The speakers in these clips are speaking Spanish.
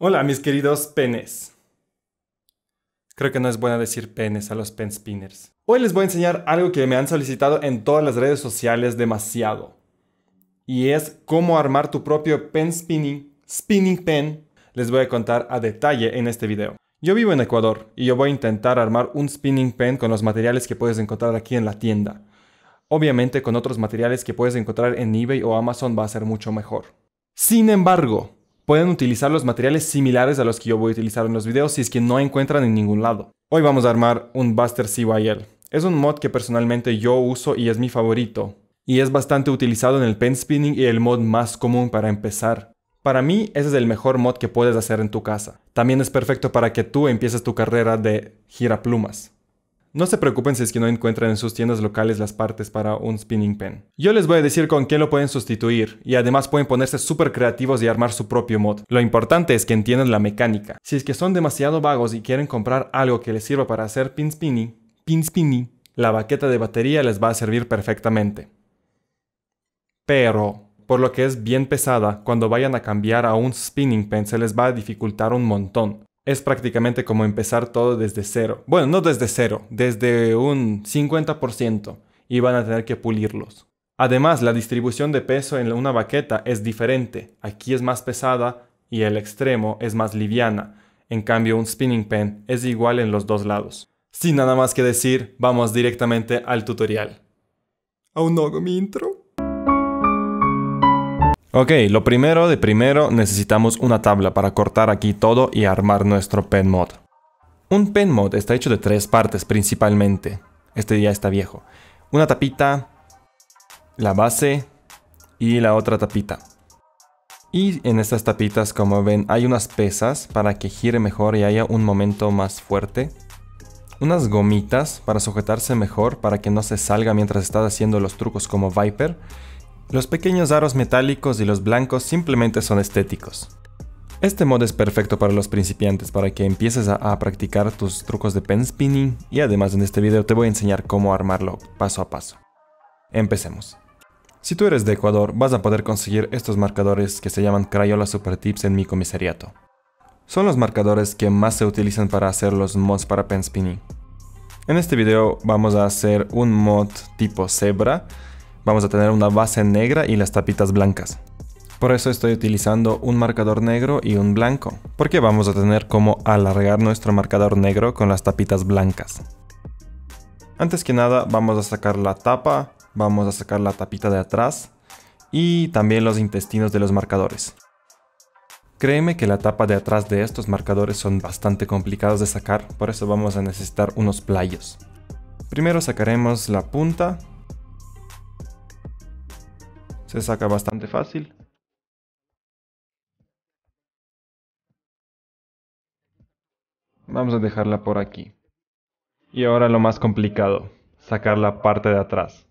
Hola, mis queridos penes. Creo que no es bueno decir penes a los pen spinners. Hoy les voy a enseñar algo que me han solicitado en todas las redes sociales demasiado. Y es cómo armar tu propio pen spinning, spinning pen. Les voy a contar a detalle en este video. Yo vivo en Ecuador y yo voy a intentar armar un spinning pen con los materiales que puedes encontrar aquí en la tienda. Obviamente con otros materiales que puedes encontrar en eBay o Amazon va a ser mucho mejor. Sin embargo, pueden utilizar los materiales similares a los que yo voy a utilizar en los videos si es que no encuentran en ningún lado. Hoy vamos a armar un Buster CYL. Es un mod que personalmente yo uso y es mi favorito. Y es bastante utilizado en el pen spinning y el mod más común para empezar. Para mí, ese es el mejor mod que puedes hacer en tu casa. También es perfecto para que tú empieces tu carrera de giraplumas. No se preocupen si es que no encuentran en sus tiendas locales las partes para un spinning pen. Yo les voy a decir con qué lo pueden sustituir y además pueden ponerse súper creativos y armar su propio mod. Lo importante es que entiendan la mecánica. Si es que son demasiado vagos y quieren comprar algo que les sirva para hacer pin spinning, pin la baqueta de batería les va a servir perfectamente. Pero por lo que es bien pesada, cuando vayan a cambiar a un spinning pen se les va a dificultar un montón es prácticamente como empezar todo desde cero. Bueno, no desde cero, desde un 50% y van a tener que pulirlos. Además, la distribución de peso en una baqueta es diferente. Aquí es más pesada y el extremo es más liviana. En cambio, un spinning pen es igual en los dos lados. Sin nada más que decir, vamos directamente al tutorial. Aún no hago mi intro. Ok, lo primero de primero necesitamos una tabla para cortar aquí todo y armar nuestro pen mod. Un pen mod está hecho de tres partes principalmente. Este ya está viejo. Una tapita, la base y la otra tapita. Y en estas tapitas, como ven, hay unas pesas para que gire mejor y haya un momento más fuerte. Unas gomitas para sujetarse mejor, para que no se salga mientras estás haciendo los trucos como Viper. Los pequeños aros metálicos y los blancos simplemente son estéticos. Este mod es perfecto para los principiantes para que empieces a, practicar tus trucos de pen spinning y además en este video te voy a enseñar cómo armarlo paso a paso. Empecemos. Si tú eres de Ecuador vas a poder conseguir estos marcadores que se llaman Crayola Super Tips en mi comisariato. Son los marcadores que más se utilizan para hacer los mods para pen spinning. En este video vamos a hacer un mod tipo Zebra Vamos a tener una base negra y las tapitas blancas. Por eso estoy utilizando un marcador negro y un blanco, porque vamos a tener como alargar nuestro marcador negro con las tapitas blancas. Antes que nada vamos a sacar la tapa, vamos a sacar la tapita de atrás y también los intestinos de los marcadores. Créeme que la tapa de atrás de estos marcadores son bastante complicados de sacar, por eso vamos a necesitar unos playos. Primero sacaremos la punta se saca bastante fácil. Vamos a dejarla por aquí. Y ahora lo más complicado, sacar la parte de atrás.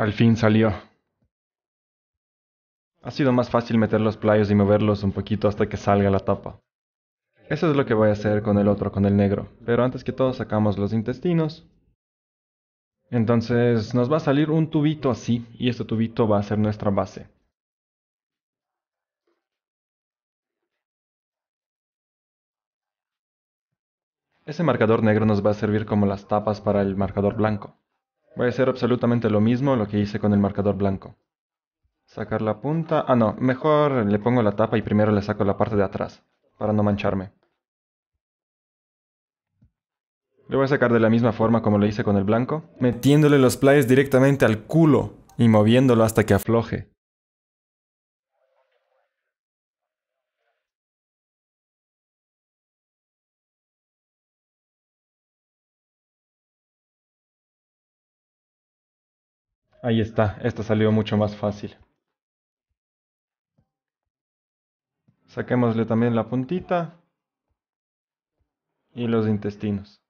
Al fin salió. Ha sido más fácil meter los playos y moverlos un poquito hasta que salga la tapa. Eso es lo que voy a hacer con el otro, con el negro. Pero antes que todo sacamos los intestinos. Entonces nos va a salir un tubito así y este tubito va a ser nuestra base. Ese marcador negro nos va a servir como las tapas para el marcador blanco. Voy a hacer absolutamente lo mismo lo que hice con el marcador blanco. Sacar la punta... Ah, no, mejor le pongo la tapa y primero le saco la parte de atrás, para no mancharme. Le voy a sacar de la misma forma como lo hice con el blanco, metiéndole los pliers directamente al culo y moviéndolo hasta que afloje. Ahí está, esta salió mucho más fácil. Saquémosle también la puntita y los intestinos.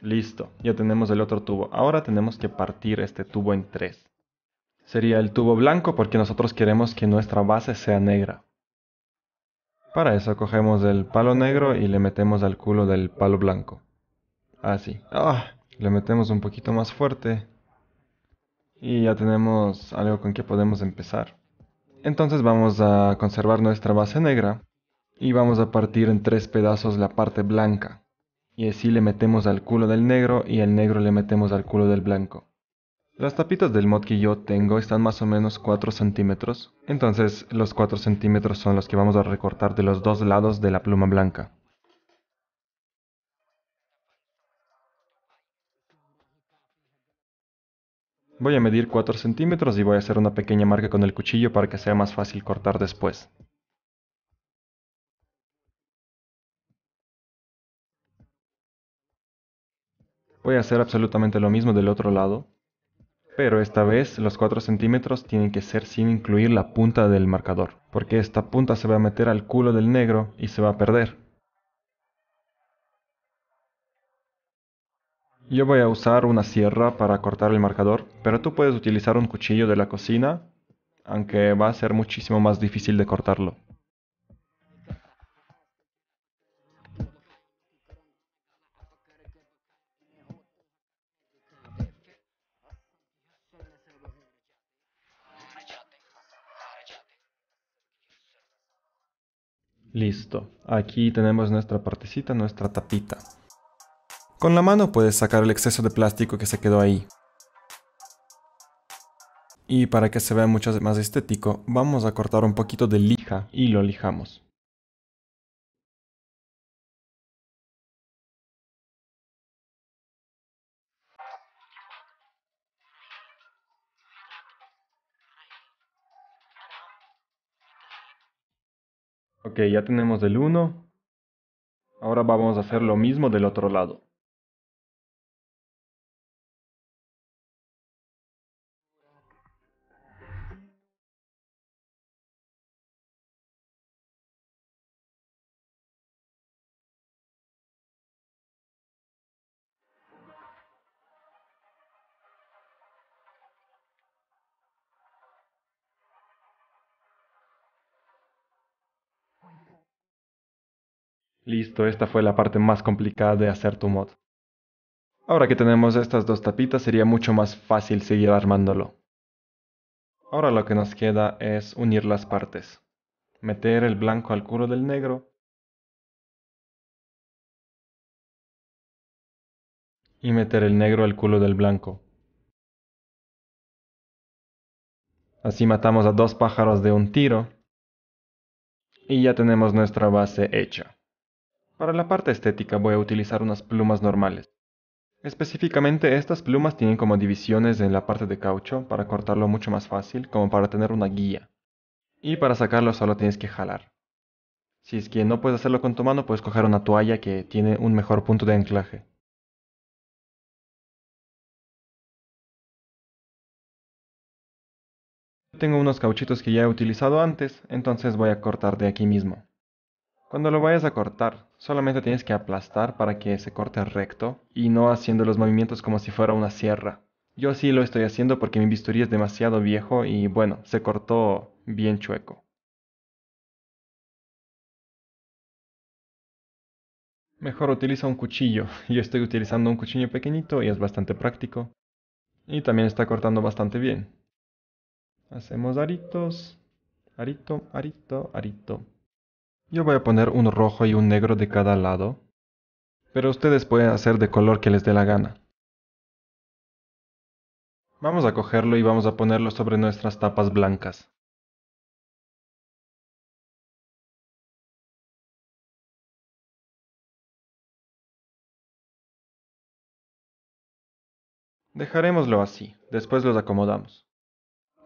Listo, ya tenemos el otro tubo. Ahora tenemos que partir este tubo en tres. Sería el tubo blanco porque nosotros queremos que nuestra base sea negra. Para eso cogemos el palo negro y le metemos al culo del palo blanco. Así. Ah, le metemos un poquito más fuerte y ya tenemos algo con que podemos empezar. Entonces vamos a conservar nuestra base negra y vamos a partir en tres pedazos la parte blanca. Y así le metemos al culo del negro y el negro le metemos al culo del blanco. Las tapitas del mod que yo tengo están más o menos 4 centímetros, entonces los 4 centímetros son los que vamos a recortar de los dos lados de la pluma blanca. Voy a medir 4 centímetros y voy a hacer una pequeña marca con el cuchillo para que sea más fácil cortar después. Voy a hacer absolutamente lo mismo del otro lado, pero esta vez los 4 centímetros tienen que ser sin incluir la punta del marcador, porque esta punta se va a meter al culo del negro y se va a perder. Yo voy a usar una sierra para cortar el marcador, pero tú puedes utilizar un cuchillo de la cocina, aunque va a ser muchísimo más difícil de cortarlo. Listo, aquí tenemos nuestra partecita, nuestra tapita. Con la mano puedes sacar el exceso de plástico que se quedó ahí. Y para que se vea mucho más estético, vamos a cortar un poquito de lija y lo lijamos. Ok, ya tenemos el 1. Ahora vamos a hacer lo mismo del otro lado. Listo, esta fue la parte más complicada de hacer tu mod. Ahora que tenemos estas dos tapitas sería mucho más fácil seguir armándolo. Ahora lo que nos queda es unir las partes. Meter el blanco al culo del negro. Y meter el negro al culo del blanco. Así matamos a dos pájaros de un tiro. Y ya tenemos nuestra base hecha. Para la parte estética voy a utilizar unas plumas normales. Específicamente estas plumas tienen como divisiones en la parte de caucho para cortarlo mucho más fácil, como para tener una guía. Y para sacarlo solo tienes que jalar. Si es que no puedes hacerlo con tu mano, puedes coger una toalla que tiene un mejor punto de anclaje. Tengo unos cauchitos que ya he utilizado antes, entonces voy a cortar de aquí mismo. Cuando lo vayas a cortar, solamente tienes que aplastar para que se corte recto y no haciendo los movimientos como si fuera una sierra. Yo sí lo estoy haciendo porque mi bisturí es demasiado viejo y bueno, se cortó bien chueco. Mejor utiliza un cuchillo. Yo estoy utilizando un cuchillo pequeñito y es bastante práctico. Y también está cortando bastante bien. Hacemos aritos. Arito, arito, arito. Yo voy a poner un rojo y un negro de cada lado, pero ustedes pueden hacer de color que les dé la gana. Vamos a cogerlo y vamos a ponerlo sobre nuestras tapas blancas. Dejaremoslo así, después los acomodamos.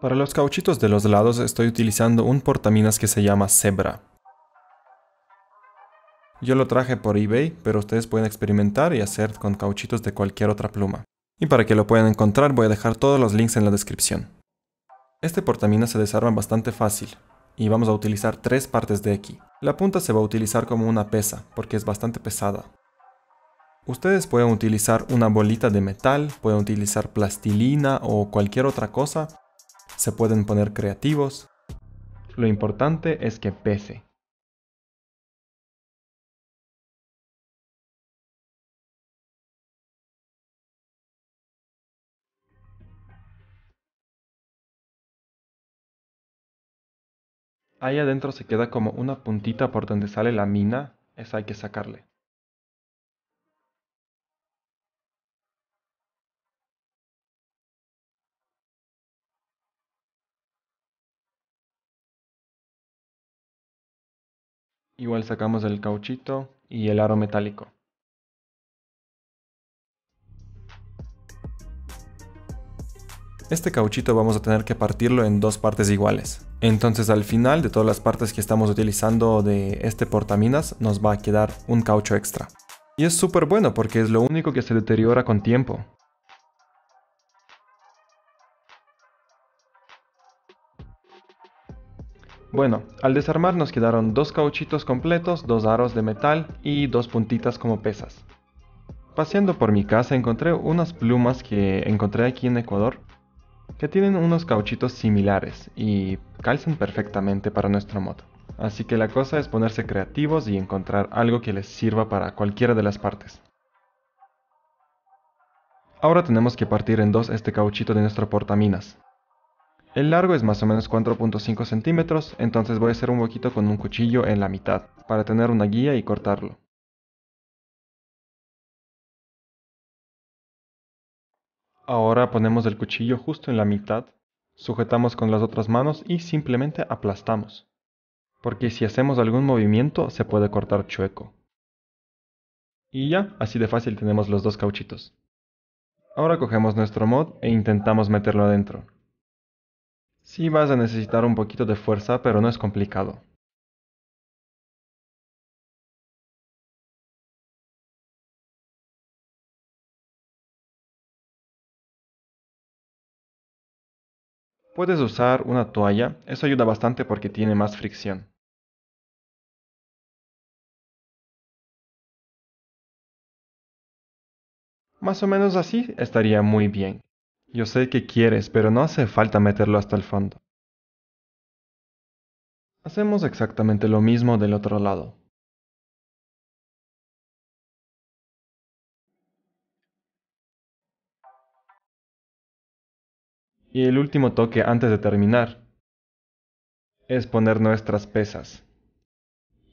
Para los cauchitos de los lados estoy utilizando un portaminas que se llama Zebra. Yo lo traje por eBay, pero ustedes pueden experimentar y hacer con cauchitos de cualquier otra pluma. Y para que lo puedan encontrar voy a dejar todos los links en la descripción. Este portamina se desarma bastante fácil, y vamos a utilizar tres partes de aquí. La punta se va a utilizar como una pesa, porque es bastante pesada. Ustedes pueden utilizar una bolita de metal, pueden utilizar plastilina o cualquier otra cosa. Se pueden poner creativos. Lo importante es que pese. Ahí adentro se queda como una puntita por donde sale la mina, esa hay que sacarle. Igual sacamos el cauchito y el aro metálico. Este cauchito vamos a tener que partirlo en dos partes iguales. Entonces al final de todas las partes que estamos utilizando de este portaminas nos va a quedar un caucho extra. Y es súper bueno porque es lo único que se deteriora con tiempo. Bueno, al desarmar nos quedaron dos cauchitos completos, dos aros de metal y dos puntitas como pesas. Paseando por mi casa encontré unas plumas que encontré aquí en Ecuador que tienen unos cauchitos similares y calzan perfectamente para nuestro moto. Así que la cosa es ponerse creativos y encontrar algo que les sirva para cualquiera de las partes. Ahora tenemos que partir en dos este cauchito de nuestro portaminas. El largo es más o menos 4.5 centímetros, entonces voy a hacer un boquito con un cuchillo en la mitad, para tener una guía y cortarlo. Ahora ponemos el cuchillo justo en la mitad, sujetamos con las otras manos y simplemente aplastamos, porque si hacemos algún movimiento se puede cortar chueco. Y ya, así de fácil tenemos los dos cauchitos. Ahora cogemos nuestro mod e intentamos meterlo adentro. Sí vas a necesitar un poquito de fuerza, pero no es complicado. Puedes usar una toalla, eso ayuda bastante porque tiene más fricción. Más o menos así estaría muy bien. Yo sé que quieres, pero no hace falta meterlo hasta el fondo. Hacemos exactamente lo mismo del otro lado. Y el último toque antes de terminar es poner nuestras pesas.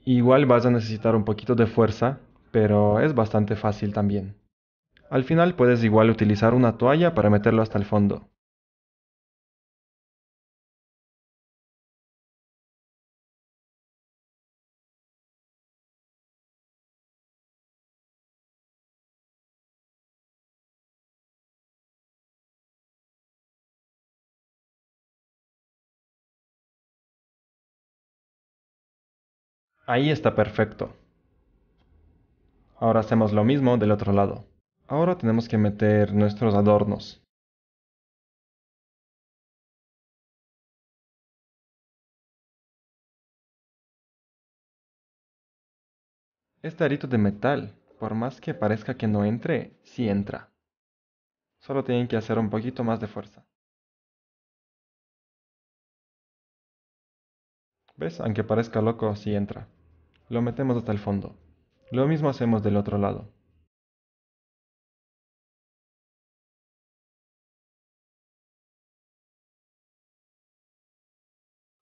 Igual vas a necesitar un poquito de fuerza, pero es bastante fácil también. Al final puedes igual utilizar una toalla para meterlo hasta el fondo. Ahí está perfecto. Ahora hacemos lo mismo del otro lado. Ahora tenemos que meter nuestros adornos. Este arito de metal, por más que parezca que no entre, sí entra. Solo tienen que hacer un poquito más de fuerza. ¿Ves? Aunque parezca loco, sí entra. Lo metemos hasta el fondo. Lo mismo hacemos del otro lado.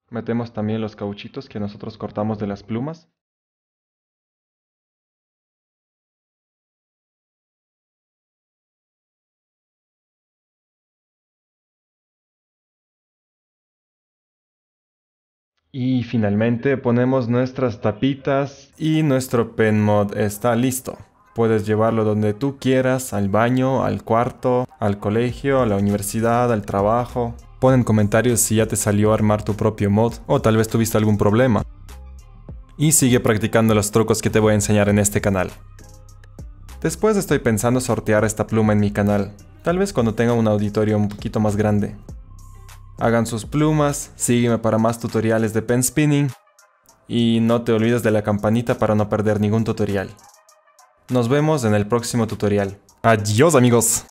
Metemos también los cauchitos que nosotros cortamos de las plumas Y finalmente ponemos nuestras tapitas y nuestro pen mod está listo. Puedes llevarlo donde tú quieras, al baño, al cuarto, al colegio, a la universidad, al trabajo. Pon en comentarios si ya te salió armar tu propio mod o tal vez tuviste algún problema. Y sigue practicando los trucos que te voy a enseñar en este canal. Después estoy pensando sortear esta pluma en mi canal, tal vez cuando tenga un auditorio un poquito más grande hagan sus plumas, sígueme para más tutoriales de pen spinning y no te olvides de la campanita para no perder ningún tutorial. Nos vemos en el próximo tutorial. Adiós amigos.